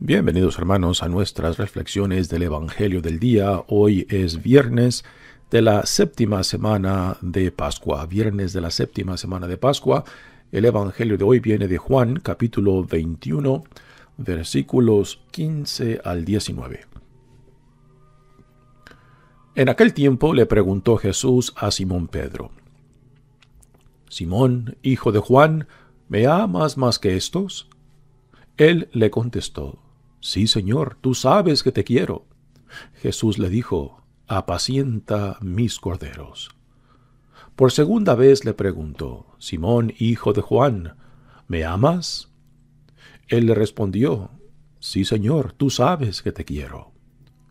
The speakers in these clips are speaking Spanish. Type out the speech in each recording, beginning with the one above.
Bienvenidos hermanos a nuestras reflexiones del Evangelio del día. Hoy es viernes de la séptima semana de Pascua. Viernes de la séptima semana de Pascua. El Evangelio de hoy viene de Juan capítulo 21 versículos 15 al 19. En aquel tiempo le preguntó Jesús a Simón Pedro, Simón, hijo de Juan, ¿me amas más que estos? Él le contestó, Sí, Señor, tú sabes que te quiero. Jesús le dijo, Apacienta mis corderos. Por segunda vez le preguntó, Simón, hijo de Juan, ¿me amas? Él le respondió, Sí, Señor, tú sabes que te quiero.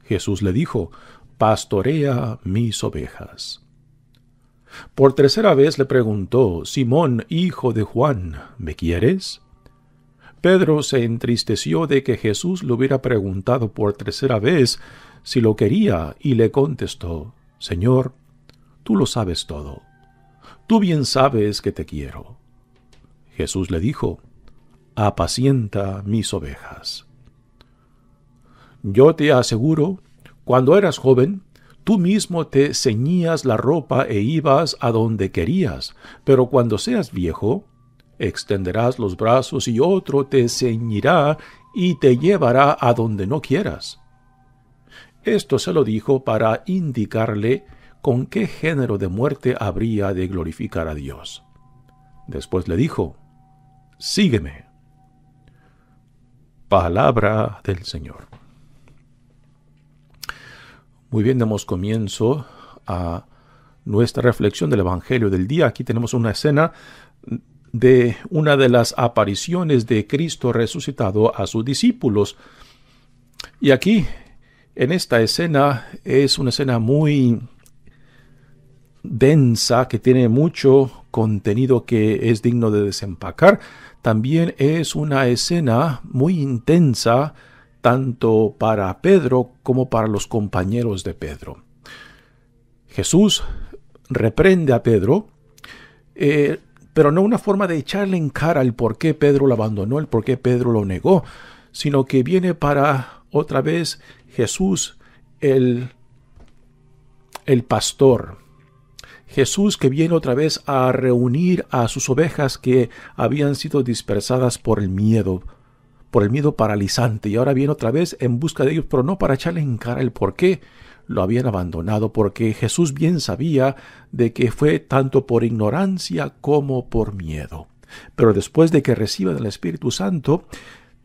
Jesús le dijo, Pastorea mis ovejas. Por tercera vez le preguntó, Simón, hijo de Juan, ¿me quieres? Pedro se entristeció de que Jesús le hubiera preguntado por tercera vez si lo quería y le contestó, Señor, tú lo sabes todo. Tú bien sabes que te quiero. Jesús le dijo, apacienta mis ovejas. Yo te aseguro, cuando eras joven, tú mismo te ceñías la ropa e ibas a donde querías, pero cuando seas viejo, extenderás los brazos y otro te ceñirá y te llevará a donde no quieras. Esto se lo dijo para indicarle con qué género de muerte habría de glorificar a Dios. Después le dijo, Sígueme. Palabra del Señor. Muy bien, damos comienzo a nuestra reflexión del Evangelio del día. Aquí tenemos una escena de una de las apariciones de Cristo resucitado a sus discípulos. Y aquí, en esta escena, es una escena muy densa, que tiene mucho contenido que es digno de desempacar. También es una escena muy intensa, tanto para Pedro como para los compañeros de Pedro. Jesús reprende a Pedro, eh, pero no una forma de echarle en cara el por qué Pedro lo abandonó, el por qué Pedro lo negó, sino que viene para otra vez Jesús, el, el pastor. Jesús que viene otra vez a reunir a sus ovejas que habían sido dispersadas por el miedo, por el miedo paralizante, y ahora viene otra vez en busca de ellos, pero no para echarle en cara el por qué, lo habían abandonado porque Jesús bien sabía de que fue tanto por ignorancia como por miedo. Pero después de que reciban el Espíritu Santo,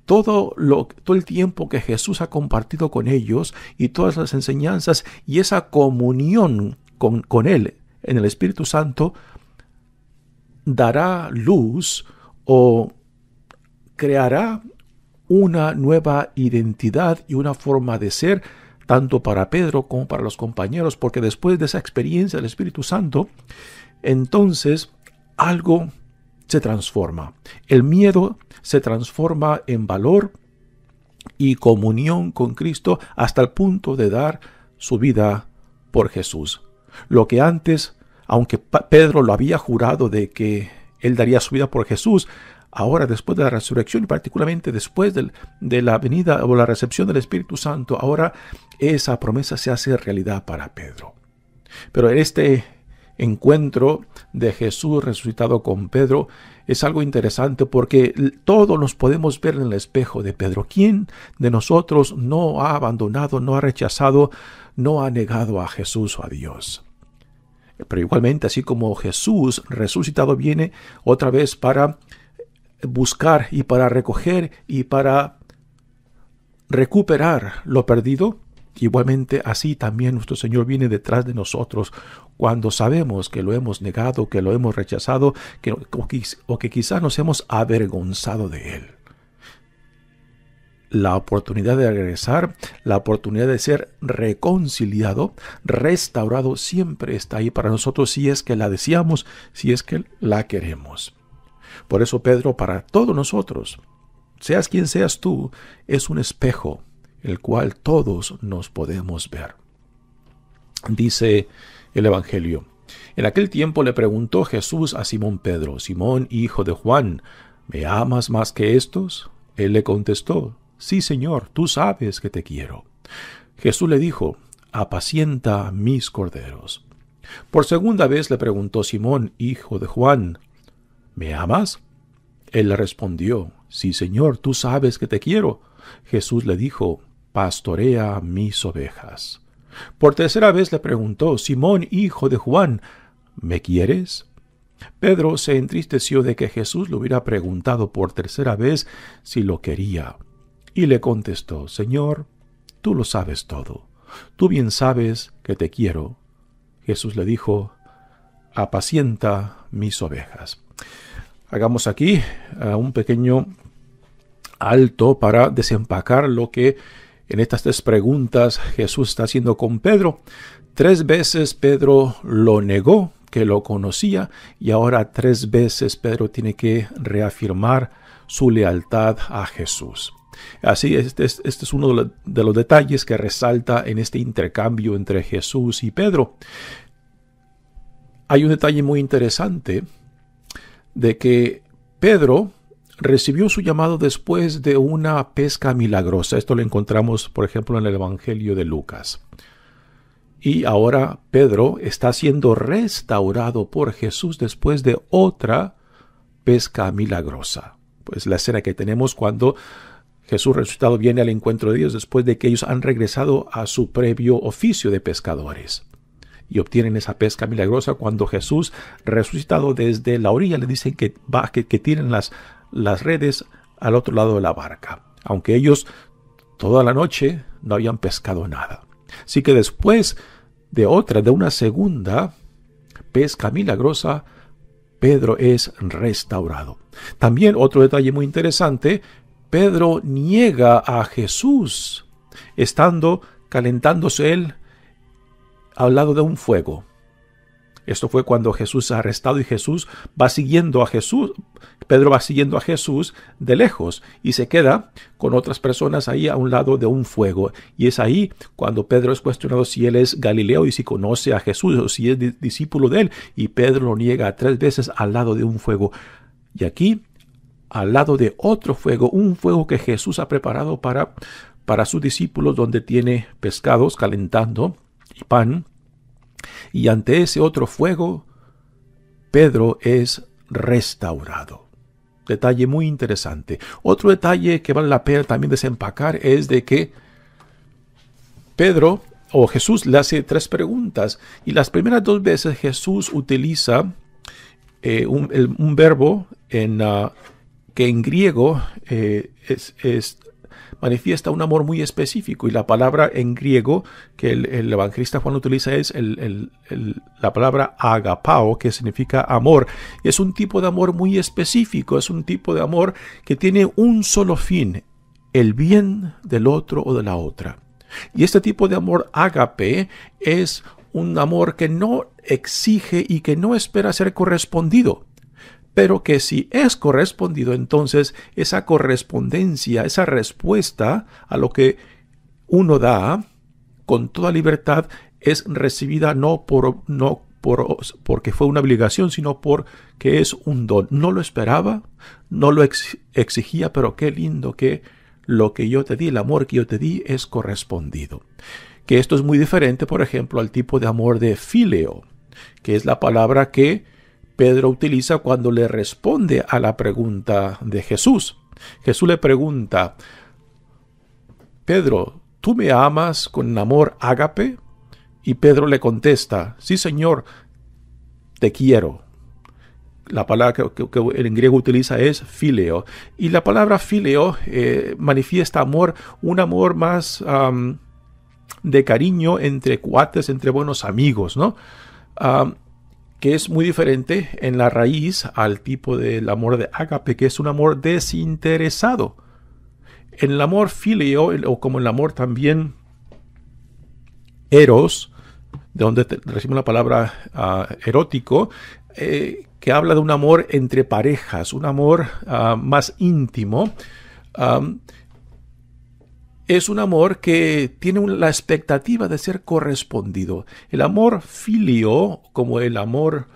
todo, lo, todo el tiempo que Jesús ha compartido con ellos y todas las enseñanzas y esa comunión con, con Él en el Espíritu Santo dará luz o creará una nueva identidad y una forma de ser tanto para Pedro como para los compañeros, porque después de esa experiencia del Espíritu Santo, entonces algo se transforma. El miedo se transforma en valor y comunión con Cristo hasta el punto de dar su vida por Jesús. Lo que antes, aunque Pedro lo había jurado de que él daría su vida por Jesús, ahora después de la resurrección y particularmente después de la venida o la recepción del Espíritu Santo, ahora esa promesa se hace realidad para Pedro. Pero en este encuentro de Jesús resucitado con Pedro es algo interesante porque todos nos podemos ver en el espejo de Pedro. ¿Quién de nosotros no ha abandonado, no ha rechazado, no ha negado a Jesús o a Dios? Pero igualmente, así como Jesús resucitado viene otra vez para buscar y para recoger y para recuperar lo perdido, Igualmente así también nuestro Señor viene detrás de nosotros cuando sabemos que lo hemos negado, que lo hemos rechazado, que, o, que, o que quizás nos hemos avergonzado de Él. La oportunidad de regresar, la oportunidad de ser reconciliado, restaurado, siempre está ahí para nosotros si es que la deseamos, si es que la queremos. Por eso, Pedro, para todos nosotros, seas quien seas tú, es un espejo el cual todos nos podemos ver. Dice el Evangelio. En aquel tiempo le preguntó Jesús a Simón Pedro, Simón, hijo de Juan, ¿me amas más que estos? Él le contestó, Sí, Señor, tú sabes que te quiero. Jesús le dijo, Apacienta mis corderos. Por segunda vez le preguntó Simón, hijo de Juan, ¿Me amas? Él le respondió, Sí, Señor, tú sabes que te quiero. Jesús le dijo, Pastorea mis ovejas. Por tercera vez le preguntó, Simón, hijo de Juan, ¿me quieres? Pedro se entristeció de que Jesús le hubiera preguntado por tercera vez si lo quería, y le contestó, Señor, tú lo sabes todo, tú bien sabes que te quiero. Jesús le dijo, Apacienta mis ovejas hagamos aquí eh, un pequeño alto para desempacar lo que en estas tres preguntas Jesús está haciendo con Pedro. Tres veces Pedro lo negó que lo conocía y ahora tres veces Pedro tiene que reafirmar su lealtad a Jesús. Así, este, este es uno de los detalles que resalta en este intercambio entre Jesús y Pedro. Hay un detalle muy interesante de que Pedro recibió su llamado después de una pesca milagrosa. Esto lo encontramos, por ejemplo, en el Evangelio de Lucas. Y ahora Pedro está siendo restaurado por Jesús después de otra pesca milagrosa. Pues la escena que tenemos cuando Jesús resucitado viene al encuentro de Dios después de que ellos han regresado a su previo oficio de pescadores y obtienen esa pesca milagrosa. Cuando Jesús, resucitado desde la orilla, le dicen que, va, que tiren las, las redes al otro lado de la barca. Aunque ellos toda la noche no habían pescado nada. Así que después de otra, de una segunda pesca milagrosa, Pedro es restaurado. También otro detalle muy interesante, Pedro niega a Jesús, estando calentándose él al lado de un fuego. Esto fue cuando Jesús ha arrestado y Jesús va siguiendo a Jesús, Pedro va siguiendo a Jesús de lejos y se queda con otras personas ahí a un lado de un fuego. Y es ahí cuando Pedro es cuestionado si él es Galileo y si conoce a Jesús o si es discípulo de él. Y Pedro lo niega tres veces al lado de un fuego. Y aquí, al lado de otro fuego, un fuego que Jesús ha preparado para, para sus discípulos donde tiene pescados calentando y pan, y ante ese otro fuego, Pedro es restaurado. Detalle muy interesante. Otro detalle que vale la pena también desempacar es de que Pedro o Jesús le hace tres preguntas y las primeras dos veces Jesús utiliza eh, un, verbo ah, que en griego eh, es manifiesta un amor muy específico y la palabra en griego que el, evangelista Juan utiliza es la palabra agapao, que significa amor. Es un tipo de amor muy específico, es un tipo de amor que tiene un solo fin, el bien del otro o de la otra. Y este tipo de amor agape es un amor que no exige y que no espera ser correspondido pero que si es correspondido, entonces esa correspondencia, esa respuesta a lo que uno da con toda libertad es recibida no por no por, porque fue una obligación, sino porque es un don. No lo esperaba, no lo exigía, pero qué lindo que lo que yo te di, el amor que yo te di, es correspondido. Que esto es muy diferente, por ejemplo, al tipo de amor de fileo, que es la palabra que Pedro utiliza cuando le responde a la pregunta de Jesús. Jesús le pregunta, Pedro, ¿tú me amas con amor ágape? Y Pedro le contesta, sí Señor, te quiero. La palabra que, el griego utiliza es fileo. Y la palabra fileo eh, manifiesta amor, un amor más de cariño entre cuates, entre buenos amigos, ¿no? que es muy diferente en la raíz al tipo del amor de Agape, que es un amor desinteresado. En el amor filio, o como el amor también eros, de donde recibimos la palabra ah, erótico, eh, que habla de un amor entre parejas, un amor ah, más íntimo es un amor que tiene la expectativa de ser correspondido. El amor filio, como el amor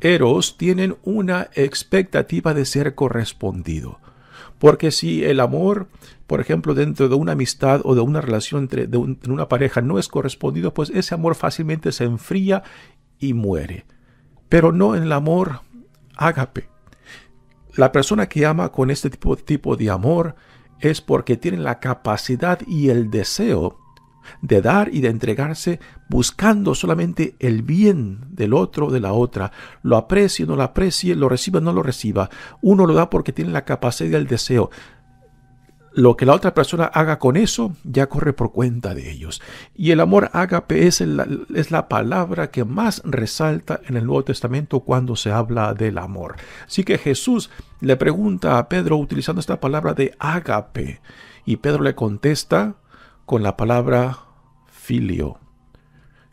eros, tienen una expectativa de ser correspondido. Porque si el amor, por ejemplo, dentro de una amistad o de una relación entre en una pareja no es correspondido, pues ese amor fácilmente se enfría y muere. Pero no en el amor ágape la persona que ama con este tipo, de amor es porque tiene la capacidad y el deseo de dar y de entregarse buscando solamente el bien del otro, de la otra. Lo aprecie, no lo aprecie, lo reciba, no lo reciba. Uno lo da porque tiene la capacidad y el deseo lo que la otra persona haga con eso ya corre por cuenta de ellos. Y el amor ágape es la, es la palabra que más resalta en el Nuevo Testamento cuando se habla del amor. Así que Jesús le pregunta a Pedro utilizando esta palabra de ágape. Y Pedro le contesta con la palabra filio,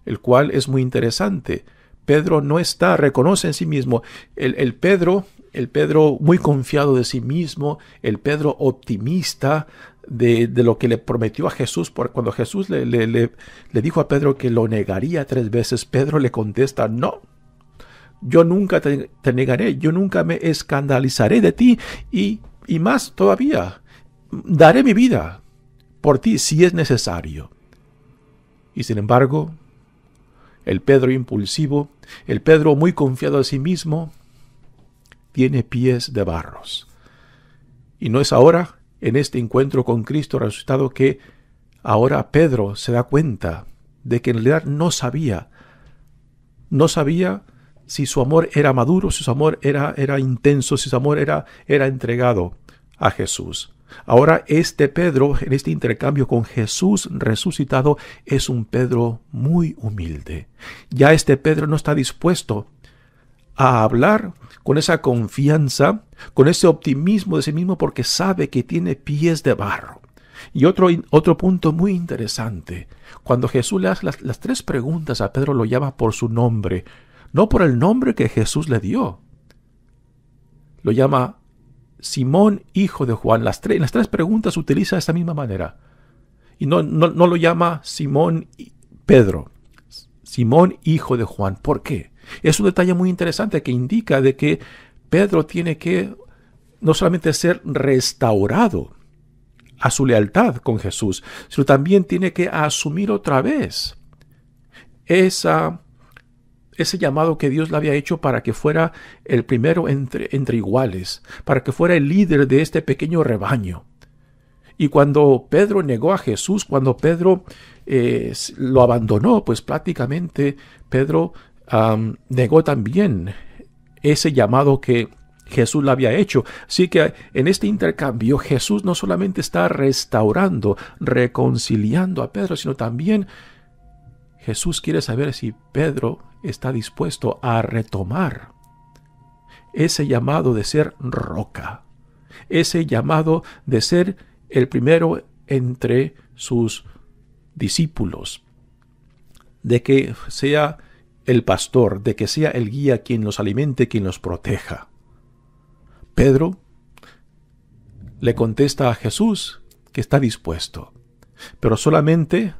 el cual es muy interesante. Pedro no está, reconoce en sí mismo. El, el Pedro el Pedro muy confiado de sí mismo, el Pedro optimista de, lo que le prometió a Jesús, porque cuando Jesús le, le, dijo a Pedro que lo negaría tres veces, Pedro le contesta, no, yo nunca te, negaré, yo nunca me escandalizaré de ti y, más todavía, daré mi vida por ti si es necesario. Y sin embargo, el Pedro impulsivo, el Pedro muy confiado de sí mismo, tiene pies de barros. Y no es ahora, en este encuentro con Cristo resucitado, que ahora Pedro se da cuenta de que en realidad no sabía, no sabía si su amor era maduro, si su amor era, era intenso, si su amor era, era entregado a Jesús. Ahora este Pedro, en este intercambio con Jesús resucitado, es un Pedro muy humilde. Ya este Pedro no está dispuesto a hablar con esa confianza, con ese optimismo de sí mismo porque sabe que tiene pies de barro. Y otro, otro punto muy interesante, cuando Jesús le hace las, tres preguntas a Pedro lo llama por su nombre, no por el nombre que Jesús le dio. Lo llama Simón, hijo de Juan. Las tres, las tres preguntas utiliza de esta misma manera. Y no, no, no lo llama Simón Pedro, Simón, hijo de Juan. ¿Por qué? Es un detalle muy interesante que indica de que Pedro tiene que no solamente ser restaurado a su lealtad con Jesús, sino también tiene que asumir otra vez esa, ese llamado que Dios le había hecho para que fuera el primero entre, entre iguales, para que fuera el líder de este pequeño rebaño. Y cuando Pedro negó a Jesús, cuando Pedro eh, lo abandonó, pues prácticamente Pedro negó también ese llamado que Jesús le había hecho. Así que en este intercambio Jesús no solamente está restaurando, reconciliando a Pedro, sino también Jesús quiere saber si Pedro está dispuesto a retomar ese llamado de ser roca, ese llamado de ser el primero entre sus discípulos, de que sea el pastor, de que sea el guía quien los alimente, quien los proteja. Pedro le contesta a Jesús que está dispuesto, pero solamente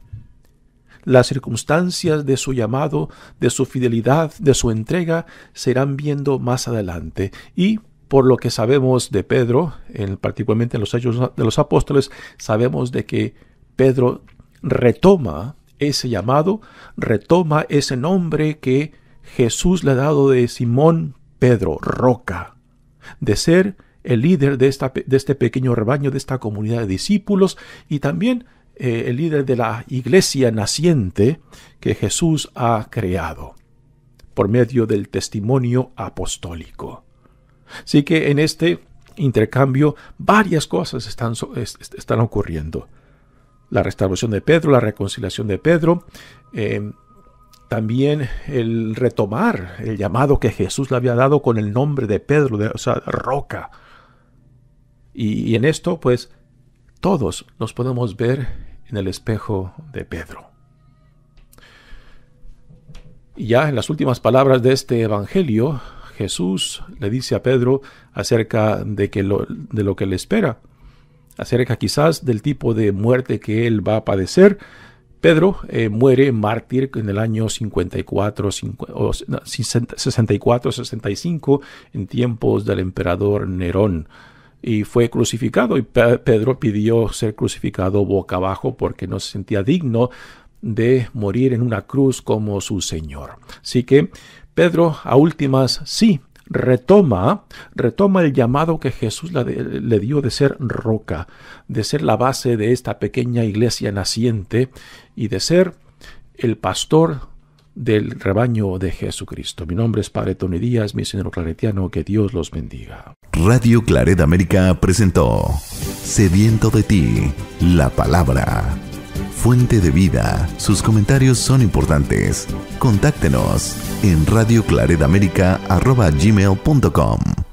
las circunstancias de su llamado, de su fidelidad, de su entrega, serán viendo más adelante. Y por lo que sabemos de Pedro, en, particularmente en los Hechos de los Apóstoles, sabemos de que Pedro retoma ese llamado, retoma ese nombre que Jesús le ha dado de Simón Pedro, roca, de ser el líder de, de este pequeño rebaño, de esta comunidad de discípulos y también eh, el líder de la iglesia naciente que Jesús ha creado por medio del testimonio apostólico. Así que en este intercambio varias cosas están, están ocurriendo la restauración de Pedro, la reconciliación de Pedro, eh, también el retomar el llamado que Jesús le había dado con el nombre de Pedro, de, o sea, roca. Y, en esto, pues, todos nos podemos ver en el espejo de Pedro. Y ya en las últimas palabras de este Evangelio, Jesús le dice a Pedro acerca de, que de lo que le espera acerca quizás del tipo de muerte que él va a padecer. Pedro eh, muere mártir en el año 54, 64-65 en tiempos del emperador Nerón y fue crucificado y Pedro pidió ser crucificado boca abajo porque no se sentía digno de morir en una cruz como su Señor. Así que Pedro a últimas sí retoma, retoma el llamado que Jesús le dio de ser roca, de ser la base de esta pequeña iglesia naciente y de ser el pastor del rebaño de Jesucristo. Mi nombre es Padre Tony Díaz, señor claretiano, que Dios los bendiga. Radio Claret América presentó Sediento de ti, la palabra fuente de vida. Sus comentarios son importantes. Contáctenos en radioclaredamerica.com.